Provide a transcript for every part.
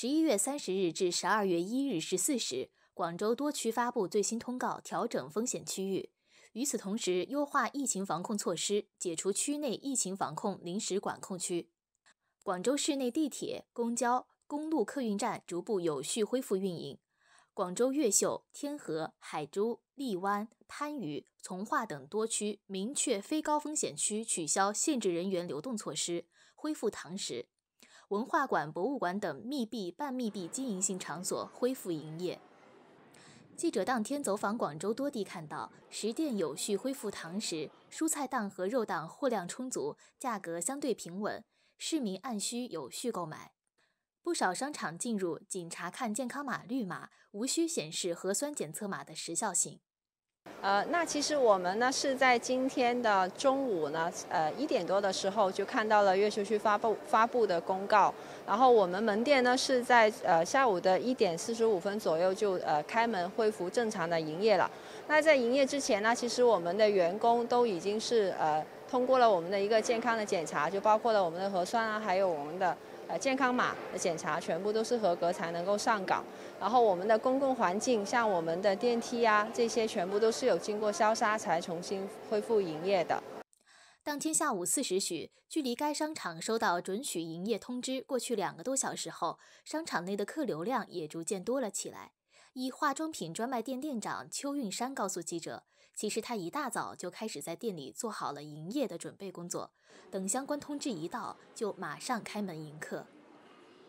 十一月三十日至十二月一日十四时，广州多区发布最新通告，调整风险区域。与此同时，优化疫情防控措施，解除区内疫情防控临时管控区。广州市内地铁、公交、公路客运站逐步有序恢复运营。广州越秀、天河、海珠、荔湾、番禺、从化等多区明确非高风险区取消限制人员流动措施，恢复堂食。文化馆、博物馆等密闭、半密闭经营性场所恢复营业。记者当天走访广州多地，看到食店有序恢复堂食，蔬菜档和肉档货量充足，价格相对平稳，市民按需有序购买。不少商场进入仅查看健康码绿码，无需显示核酸检测码的时效性。呃，那其实我们呢是在今天的中午呢，呃一点多的时候就看到了越秀区发布发布的公告，然后我们门店呢是在呃下午的一点四十五分左右就呃开门恢复正常的营业了。那在营业之前呢，其实我们的员工都已经是呃通过了我们的一个健康的检查，就包括了我们的核酸啊，还有我们的。呃，健康码的检查全部都是合格才能够上岗，然后我们的公共环境，像我们的电梯啊，这些全部都是有经过消杀才重新恢复营业的。当天下午四时许，距离该商场收到准许营业通知过去两个多小时后，商场内的客流量也逐渐多了起来。一化妆品专卖店店长邱运山告诉记者。其实他一大早就开始在店里做好了营业的准备工作，等相关通知一到，就马上开门迎客。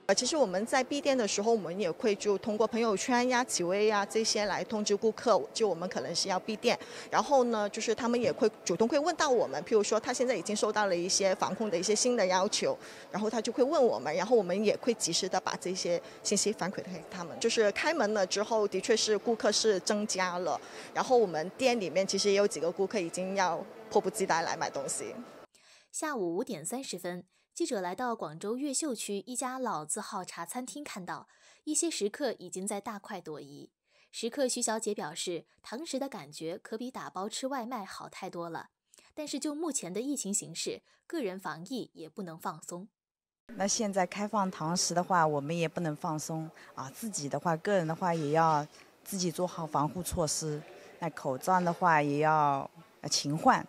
呃，其实我们在闭店的时候，我们也会就通过朋友圈呀、企微呀这些来通知顾客，就我们可能是要闭店。然后呢，就是他们也会主动会问到我们，譬如说他现在已经收到了一些防控的一些新的要求，然后他就会问我们，然后我们也会及时的把这些信息反馈给他们。就是开门了之后，的确是顾客是增加了，然后我们店里面其实也有几个顾客已经要迫不及待来买东西。下午五点三十分。记者来到广州越秀区一家老字号茶餐厅，看到一些食客已经在大快朵颐。食客徐小姐表示：“堂食的感觉可比打包吃外卖好太多了。”但是就目前的疫情形势，个人防疫也不能放松。那现在开放堂食的话，我们也不能放松啊！自己的话，个人的话也要自己做好防护措施。那口罩的话也要勤换，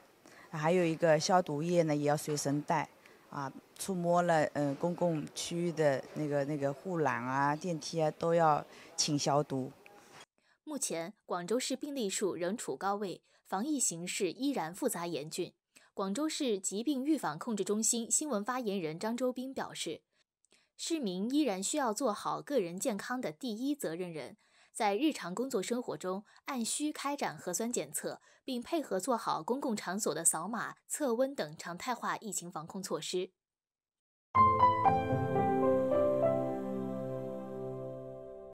还有一个消毒液呢，也要随身带。啊，触摸了嗯，公共区域的那个那个护栏啊、电梯啊，都要请消毒。目前，广州市病例数仍处高位，防疫形势依然复杂严峻。广州市疾病预防控制中心新闻发言人张周斌表示，市民依然需要做好个人健康的第一责任人。在日常工作生活中，按需开展核酸检测，并配合做好公共场所的扫码、测温等常态化疫情防控措施。